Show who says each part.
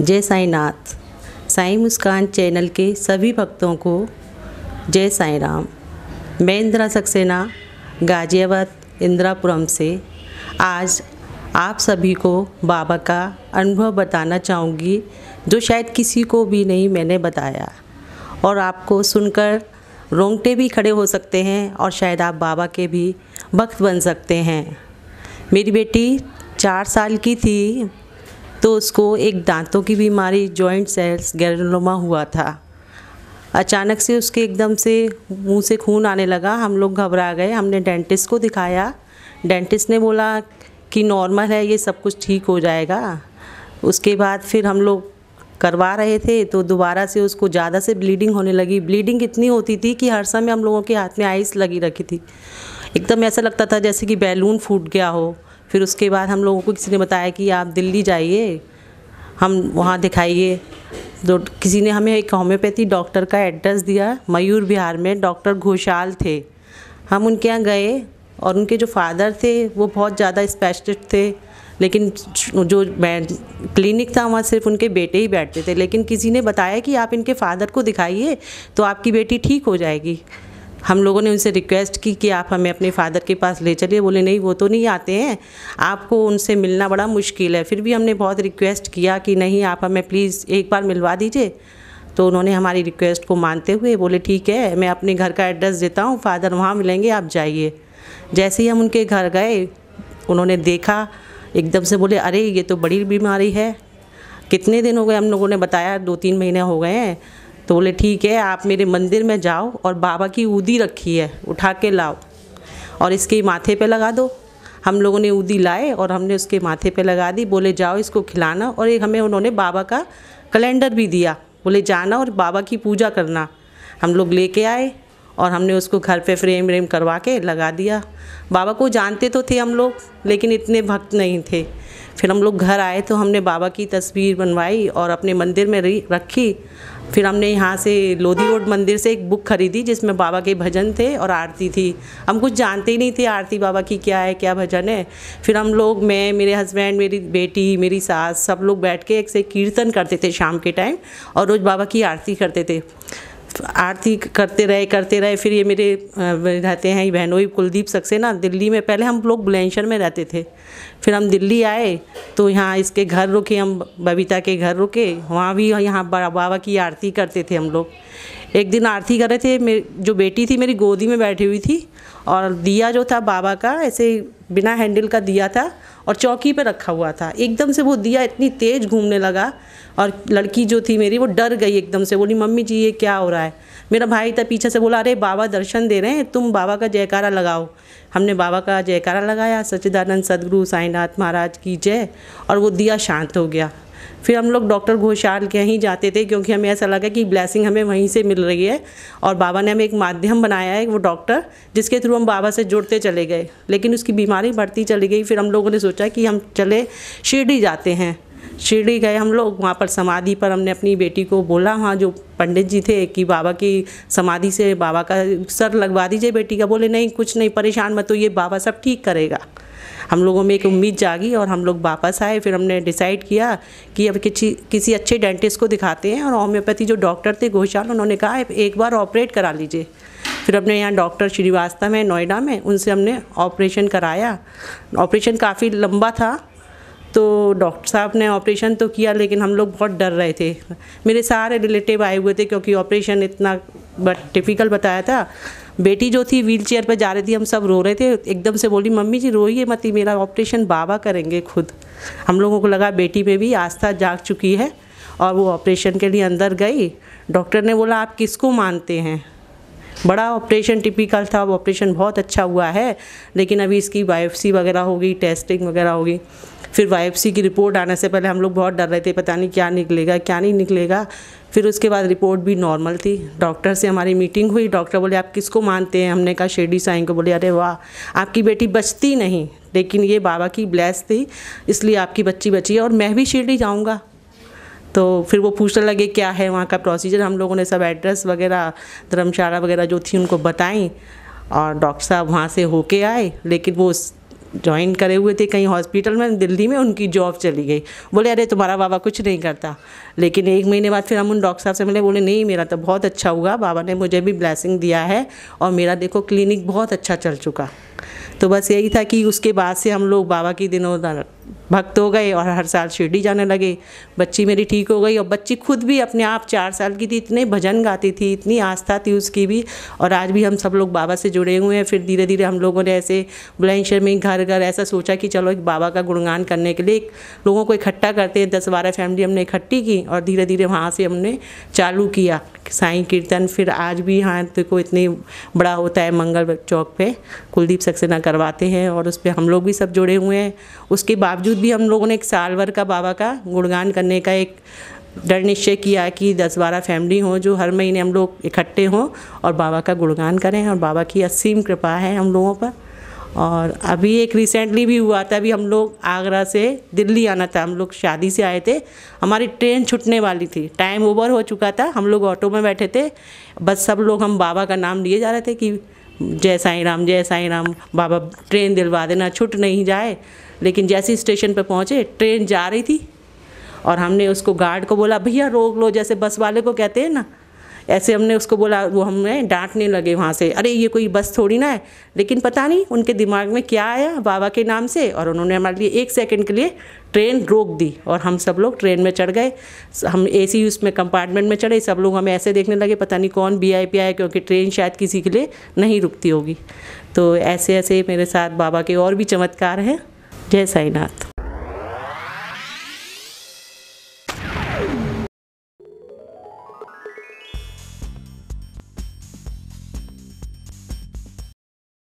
Speaker 1: जय साई नाथ साई मुस्कान चैनल के सभी भक्तों को जय साई राम मैं इंदिरा सक्सेना गाजियाबाद इंदिरापुरम से आज आप सभी को बाबा का अनुभव बताना चाहूँगी जो शायद किसी को भी नहीं मैंने बताया और आपको सुनकर रोंगटे भी खड़े हो सकते हैं और शायद आप बाबा के भी भक्त बन सकते हैं मेरी बेटी चार साल की थी तो उसको एक दांतों की बीमारी जॉइंट सेल्स गैरलोमा हुआ था अचानक से उसके एकदम से मुंह से खून आने लगा हम लोग घबरा गए हमने डेंटिस्ट को दिखाया डेंटिस्ट ने बोला कि नॉर्मल है ये सब कुछ ठीक हो जाएगा उसके बाद फिर हम लोग करवा रहे थे तो दोबारा से उसको ज़्यादा से ब्लीडिंग होने लगी ब्लीडिंग इतनी होती थी कि हर समय हम लोगों के हाथ में आइस लगी रखी थी एकदम ऐसा लगता था जैसे कि बैलून फूट गया हो फिर उसके बाद हम लोगों को किसी ने बताया कि आप दिल्ली जाइए हम वहाँ दिखाइए तो किसी ने हमें एक होम्योपैथी डॉक्टर का एड्रेस दिया मयूर बिहार में डॉक्टर घोषाल थे हम उनके यहाँ गए और उनके जो फादर थे वो बहुत ज़्यादा स्पेशलिस्ट थे लेकिन जो मैं क्लिनिक था वहाँ सिर्फ उनके बेटे ही बैठते थे लेकिन किसी ने बताया कि आप इनके फादर को दिखाइए तो आपकी बेटी ठीक हो जाएगी हम लोगों ने उनसे रिक्वेस्ट की कि आप हमें अपने फादर के पास ले चलिए बोले नहीं वो तो नहीं आते हैं आपको उनसे मिलना बड़ा मुश्किल है फिर भी हमने बहुत रिक्वेस्ट किया कि नहीं आप हमें प्लीज़ एक बार मिलवा दीजिए तो उन्होंने हमारी रिक्वेस्ट को मानते हुए बोले ठीक है मैं अपने घर का एड्रेस देता हूँ फादर वहाँ मिलेंगे आप जाइए जैसे ही हम उनके घर गए उन्होंने देखा एकदम से बोले अरे ये तो बड़ी बीमारी है कितने दिन हो गए हम लोगों ने बताया दो तीन महीने हो गए हैं तो बोले ठीक है आप मेरे मंदिर में जाओ और बाबा की उदी रखी है उठा के लाओ और इसके माथे पे लगा दो हम लोगों ने उदी लाए और हमने उसके माथे पे लगा दी बोले जाओ इसको खिलाना और एक हमें उन्होंने बाबा का कैलेंडर भी दिया बोले जाना और बाबा की पूजा करना हम लोग लेके आए और हमने उसको घर पे फ्रेम व्रेम करवा के लगा दिया बाबा को जानते तो थे हम लोग लेकिन इतने भक्त नहीं थे फिर हम लोग घर आए तो हमने बाबा की तस्वीर बनवाई और अपने मंदिर में रखी फिर हमने यहाँ से लोधी रोड मंदिर से एक बुक खरीदी जिसमें बाबा के भजन थे और आरती थी हम कुछ जानते ही नहीं थे आरती बाबा की क्या है क्या भजन है फिर हम लोग मैं मेरे हस्बैंड मेरी बेटी मेरी सास सब लोग बैठ के एक से कीर्तन करते थे शाम के टाइम और रोज़ बाबा की आरती करते थे आरती करते रहे करते रहे फिर ये मेरे रहते हैं बहनोई कुलदीप सक्सेना दिल्ली में पहले हम लोग बुलेंशर में रहते थे फिर हम दिल्ली आए तो यहाँ इसके घर रुके हम बबीता के घर रुके वहाँ भी यहाँ बाबा की आरती करते थे हम लोग एक दिन आरती कर रहे थे मेरी जो बेटी थी मेरी गोदी में बैठी हुई थी और दिया जो था बाबा का ऐसे बिना हैंडल का दिया था और चौकी पर रखा हुआ था एकदम से वो दिया इतनी तेज़ घूमने लगा और लड़की जो थी मेरी वो डर गई एकदम से बोली मम्मी जी ये क्या हो रहा है मेरा भाई था पीछे से बोला अरे बाबा दर्शन दे रहे हैं तुम बाबा का जयकारा लगाओ हमने बाबा का जयकारा लगाया सच्चिदानंद सदगुरु साईनाथ महाराज की जय और वो दिया शांत हो गया फिर हम लोग डॉक्टर घोषाल के ही जाते थे क्योंकि हमें ऐसा लगा कि ब्लैसिंग हमें वहीं से मिल रही है और बाबा ने हमें एक माध्यम बनाया है वो डॉक्टर जिसके थ्रू हम बाबा से जुड़ते चले गए लेकिन उसकी बीमारी बढ़ती चली गई फिर हम लोगों ने सोचा कि हम चले शिरडी जाते हैं शिरडी गए हम लोग वहाँ पर समाधि पर हमने अपनी बेटी को बोला वहाँ जो पंडित जी थे कि बाबा की समाधि से बाबा का सर लगवा दीजिए बेटी का बोले नहीं कुछ नहीं परेशान मत तो ये बाबा सब ठीक करेगा हम लोगों में एक उम्मीद जागी और हम लोग वापस आए फिर हमने डिसाइड किया कि अब किसी किसी अच्छे डेंटिस्ट को दिखाते हैं और होम्योपैथी जो डॉक्टर थे घोषाल उन्होंने कहा एक बार ऑपरेट करा लीजिए फिर हमने यहाँ डॉक्टर श्रीवास्तव है नोएडा में उनसे हमने ऑपरेशन कराया ऑपरेशन काफ़ी लंबा था तो डॉक्टर साहब ने ऑपरेशन तो किया लेकिन हम लोग बहुत डर रहे थे मेरे सारे रिलेटिव आए हुए थे क्योंकि ऑपरेशन इतना डिफ़िकल्ट बताया था बेटी जो थी व्हील चेयर पर जा रही थी हम सब रो रहे थे एकदम से बोली मम्मी जी रोइए मत मेरा ऑपरेशन बाबा करेंगे खुद हम लोगों को लगा बेटी में भी आस्था जाग चुकी है और वो ऑपरेशन के लिए अंदर गई डॉक्टर ने बोला आप किसको मानते हैं बड़ा ऑपरेशन टिपिकल था ऑपरेशन बहुत अच्छा हुआ है लेकिन अभी इसकी बायोप्सी वगैरह होगी टेस्टिंग वगैरह होगी फिर वाई की रिपोर्ट आने से पहले हम लोग बहुत डर रहे थे पता नहीं क्या निकलेगा क्या नहीं निकलेगा फिर उसके बाद रिपोर्ट भी नॉर्मल थी डॉक्टर से हमारी मीटिंग हुई डॉक्टर बोले आप किसको मानते हैं हमने कहा शेडी साई को बोले अरे वाह आपकी बेटी बचती नहीं लेकिन ये बाबा की ब्लेस थी इसलिए आपकी बच्ची बची है और मैं भी शिरडी जाऊँगा तो फिर वो पूछने लगे क्या है वहाँ का प्रोसीजर हम लोगों ने सब एड्रेस वगैरह धर्मशाला वगैरह जो थी उनको बताई और डॉक्टर साहब वहाँ से होके आए लेकिन वो ज्वाइन करे हुए थे कहीं हॉस्पिटल में दिल्ली में उनकी जॉब चली गई बोले अरे तुम्हारा बाबा कुछ नहीं करता लेकिन एक महीने बाद फिर हम उन डॉक्टर साहब से मिले बोले नहीं मेरा तो बहुत अच्छा हुआ बाबा ने मुझे भी ब्लैसिंग दिया है और मेरा देखो क्लिनिक बहुत अच्छा चल चुका तो बस यही था कि उसके बाद से हम लोग बाबा की दिनों भक्त हो गए और हर साल शिरडी जाने लगे बच्ची मेरी ठीक हो गई और बच्ची खुद भी अपने आप चार साल की थी इतने भजन गाती थी इतनी आस्था थी उसकी भी और आज भी हम सब लोग बाबा से जुड़े हुए हैं फिर धीरे धीरे हम लोगों ने ऐसे बुलंदशहर में घर घर ऐसा सोचा कि चलो एक बाबा का गुणगान करने के लिए लोगों को इकट्ठा करते हैं दस बारह फैमिली हमने इकट्ठी की और धीरे धीरे वहाँ से हमने चालू किया साई कीर्तन फिर आज भी हाँ देखो इतने बड़ा होता है मंगल चौक पर कुलदीप सक्सेना करवाते हैं और उस पर हम लोग भी सब जुड़े हुए हैं उसके बावजूद भी हम लोगों ने एक साल भर का बाबा का गुणगान करने का एक दृढ़ निश्चय किया कि दस बारह फैमिली हो जो हर महीने हम लोग इकट्ठे हों और बाबा का गुणगान करें और बाबा की असीम कृपा है हम लोगों पर और अभी एक रिसेंटली भी हुआ था अभी हम लोग आगरा से दिल्ली आना था हम लोग शादी से आए थे हमारी ट्रेन छुटने वाली थी टाइम ओवर हो चुका था हम लोग ऑटो में बैठे थे बस सब लोग हम बाबा का नाम लिए जा रहे थे कि जय साई राम जय साई राम बाबा ट्रेन दिलवा देना छुट नहीं जाए लेकिन जैसे ही स्टेशन पर पहुँचे ट्रेन जा रही थी और हमने उसको गार्ड को बोला भैया रोक लो जैसे बस वाले को कहते हैं ना ऐसे हमने उसको बोला वो हमने डांटने लगे वहाँ से अरे ये कोई बस थोड़ी ना है लेकिन पता नहीं उनके दिमाग में क्या आया बाबा के नाम से और उन्होंने हमारे लिए एक सेकंड के लिए ट्रेन रोक दी और हम सब लोग ट्रेन में चढ़ गए हम ए सी उसमें कंपार्टमेंट में चढ़े सब लोग हमें ऐसे देखने लगे पता नहीं कौन बी आई पी आया क्योंकि ट्रेन शायद किसी के लिए नहीं रुकती होगी तो ऐसे ऐसे मेरे साथ बाबा के और भी चमत्कार हैं जय साईनाथ